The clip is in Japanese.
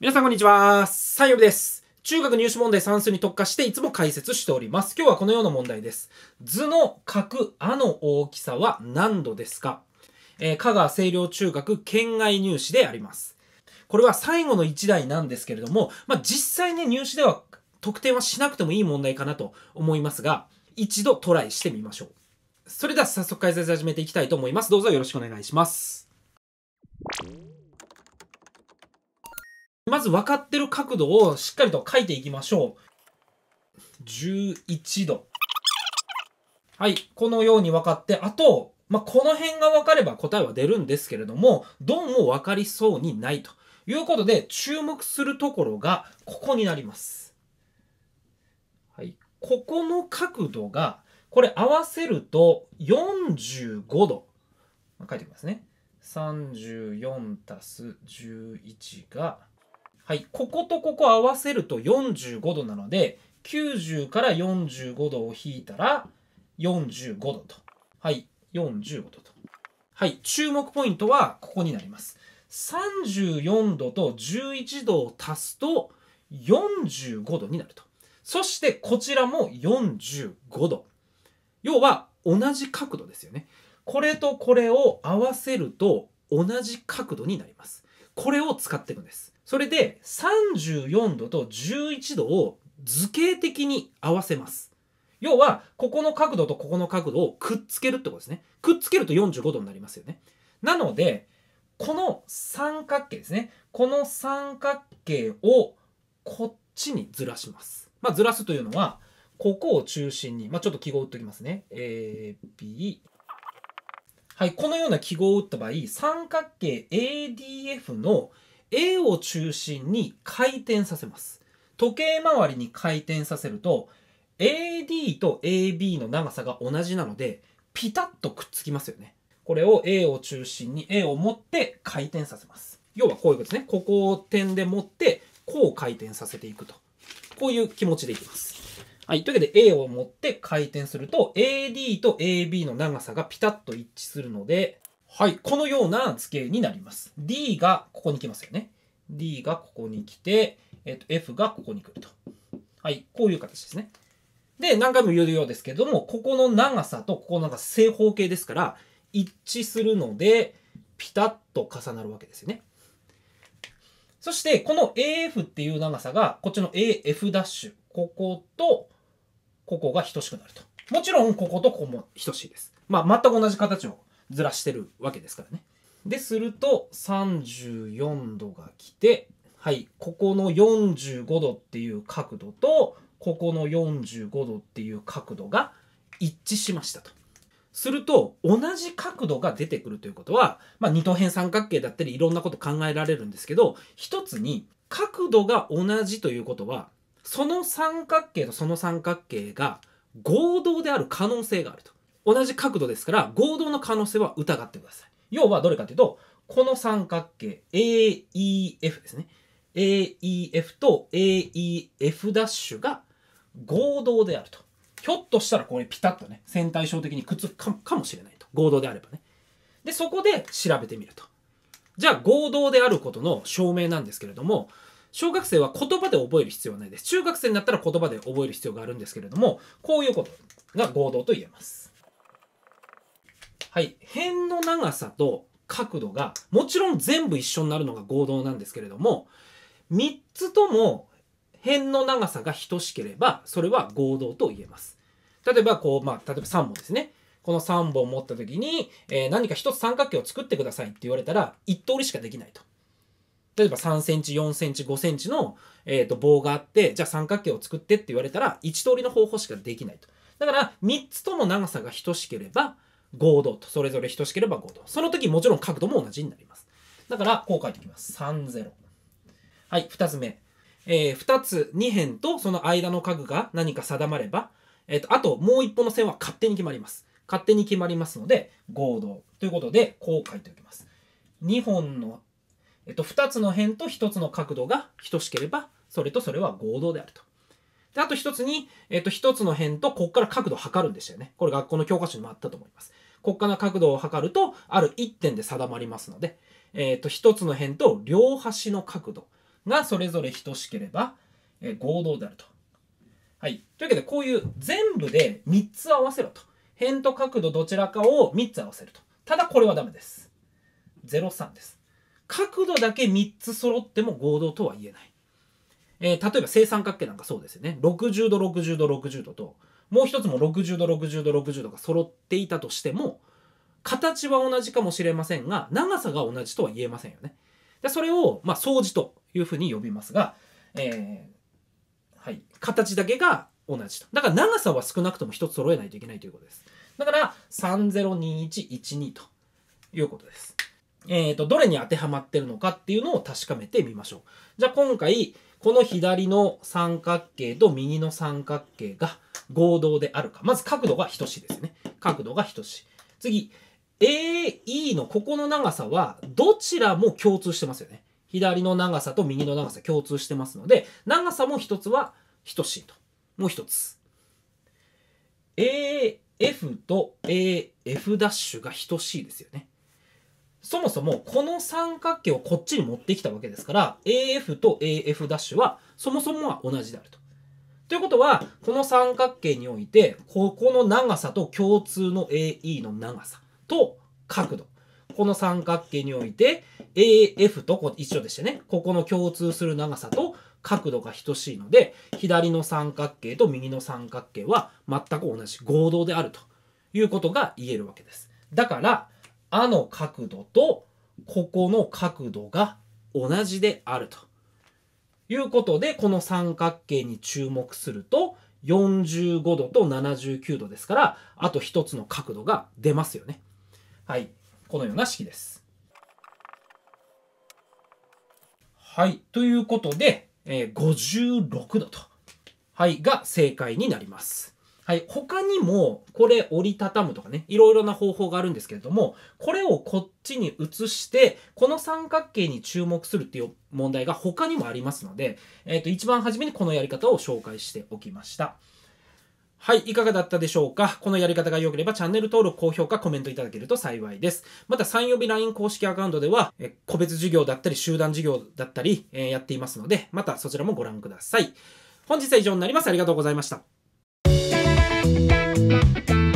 皆さんこんにちは。サイオです。中学入試問題算数に特化していつも解説しております。今日はこのような問題です。図の角あの大きさは何度ですか、えー、香川清涼中学県外入試であります。これは最後の1題なんですけれども、まあ、実際ね、入試では得点はしなくてもいい問題かなと思いますが、一度トライしてみましょう。それでは早速解説始めていきたいと思います。どうぞよろしくお願いします。まず分かってる角度をしっかりと書いていきましょう。11度。はい。このように分かって、あと、まあ、この辺が分かれば答えは出るんですけれども、どうも分かりそうにないということで、注目するところが、ここになります。はい。ここの角度が、これ合わせると45度。書いておきますね。34たす11がはい、こことここ合わせると45度なので、90から45度を引いたら45度と。はい、45度と。はい、注目ポイントはここになります。34度と11度を足すと45度になると。そしてこちらも45度。要は同じ角度ですよね。これとこれを合わせると同じ角度になります。これを使っていくんです。それで34度と11度を図形的に合わせます。要は、ここの角度とここの角度をくっつけるってことですね。くっつけると45度になりますよね。なので、この三角形ですね。この三角形をこっちにずらします。まあ、ずらすというのは、ここを中心に、まあ、ちょっと記号を打っておきますね。A, B。はい、このような記号を打った場合、三角形 ADF の A を中心に回転させます。時計回りに回転させると AD と AB の長さが同じなのでピタッとくっつきますよね。これを A を中心に A を持って回転させます。要はこういうことですね。ここを点で持ってこう回転させていくと。こういう気持ちでいきます。はい。というわけで A を持って回転すると AD と AB の長さがピタッと一致するのではい、このような図形になります。D がここに来ますよね。D がここに来て、えっと、F がここに来ると。はい、こういう形ですね。で、何回も言うようですけども、ここの長さとここの長さ正方形ですから、一致するので、ピタッと重なるわけですよね。そして、この AF っていう長さが、こっちの AF' ダッシュ、ここと、ここが等しくなると。もちろん、こことここも等しいです。まあ、全く同じ形をずらしてるわけですからね。ですると34度が来て、はい、ここの45度っていう角度と、ここの45度っていう角度が一致しましたと。すると、同じ角度が出てくるということは、まあ、二等辺三角形だったりいろんなこと考えられるんですけど、一つに角度が同じということは、その三角形とその三角形が合同である可能性があると。同じ角度ですから、合同の可能性は疑ってください。要はどれかというと、この三角形、AEF ですね。AEF と AEF' が合同であると。ひょっとしたらこれピタッとね、線対称的にくっつくかもしれないと。合同であればね。で、そこで調べてみると。じゃあ合同であることの証明なんですけれども、小学生は言葉で覚える必要はないです。中学生になったら言葉で覚える必要があるんですけれども、こういうことが合同と言えます。はい、辺の長さと角度がもちろん全部一緒になるのが合同なんですけれども3つとも辺の長さが等しければそれは合同と言えます。例えばこう、まあ、例えば3本ですね。この3本持った時に、えー、何か1つ三角形を作ってくださいって言われたら1通りしかできないと。例えば3センチ、4センチ、5センチの、えー、と棒があって、じゃあ三角形を作ってって言われたら1通りの方法しかできないと。だから3つとも長さが等しければ合同と、それぞれ等しければ合同。その時もちろん角度も同じになります。だから、こう書いておきます。30。はい、2つ目。えー、2つ、2辺とその間の角が何か定まれば、えっ、ー、と、あともう一歩の線は勝手に決まります。勝手に決まりますので、合同。ということで、こう書いておきます。2本の、えっ、ー、と、2つの辺と1つの角度が等しければ、それとそれは合同であると。あと一つに、えっと、一つの辺と、こっから角度を測るんでしたよね。これ学校の教科書にもあったと思います。こっから角度を測ると、ある1点で定まりますので、えっと、一つの辺と両端の角度がそれぞれ等しければ、え合同であると。はい。というわけで、こういう全部で3つ合わせろと。辺と角度どちらかを3つ合わせると。ただこれはダメです。03です。角度だけ3つ揃っても合同とは言えない。えー、例えば正三角形なんかそうですよね。60度、60度、60度と、もう一つも60度、60度、60度が揃っていたとしても、形は同じかもしれませんが、長さが同じとは言えませんよね。で、それを、まあ、相似というふうに呼びますが、えー、はい、形だけが同じと。だから長さは少なくとも1つ揃えないといけないということです。だから、302112ということです。えっ、ー、と、どれに当てはまってるのかっていうのを確かめてみましょう。じゃあ今回、この左の三角形と右の三角形が合同であるか。まず角度が等しいですね。角度が等しい。次、AE のここの長さはどちらも共通してますよね。左の長さと右の長さ共通してますので、長さも一つは等しいと。もう一つ。AF と AF' が等しいですよね。そもそもこの三角形をこっちに持ってきたわけですから AF と AF' はそもそもは同じであると。ということはこの三角形においてここの長さと共通の AE の長さと角度この三角形において AF と一緒でしてねここの共通する長さと角度が等しいので左の三角形と右の三角形は全く同じ合同であるということが言えるわけです。だからあの角度とここの角度が同じであるということで、この三角形に注目すると、45度と79度ですから、あと一つの角度が出ますよね。はい。このような式です。はい。ということで、え56度と、はい、が正解になります。はい、他にも、これ折りたたむとかね、いろいろな方法があるんですけれども、これをこっちに移して、この三角形に注目するっていう問題が他にもありますので、えっ、ー、と、一番初めにこのやり方を紹介しておきました。はい、いかがだったでしょうかこのやり方が良ければチャンネル登録、高評価、コメントいただけると幸いです。また、3曜日 LINE 公式アカウントでは、え個別授業だったり、集団授業だったり、えやっていますので、またそちらもご覧ください。本日は以上になります。ありがとうございました。Bye.